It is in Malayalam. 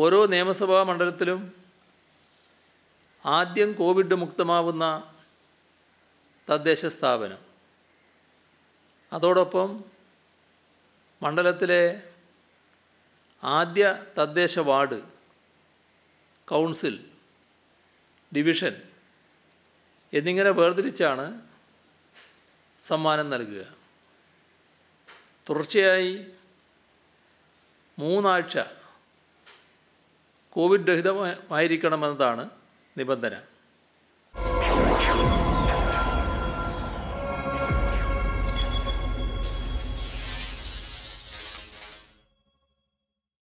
ഓരോ നിയമസഭാ മണ്ഡലത്തിലും ആദ്യം കോവിഡ് മുക്തമാവുന്ന തദ്ദേശ സ്ഥാപനം അതോടൊപ്പം മണ്ഡലത്തിലെ ആദ്യ തദ്ദേശ വാർഡ് കൗൺസിൽ ഡിവിഷൻ എന്നിങ്ങനെ വേർതിരിച്ചാണ് സമ്മാനം നൽകുക തുടർച്ചയായി മൂന്നാഴ്ച കോവിഡ് രഹിതമായിരിക്കണമെന്നതാണ് നിബന്ധന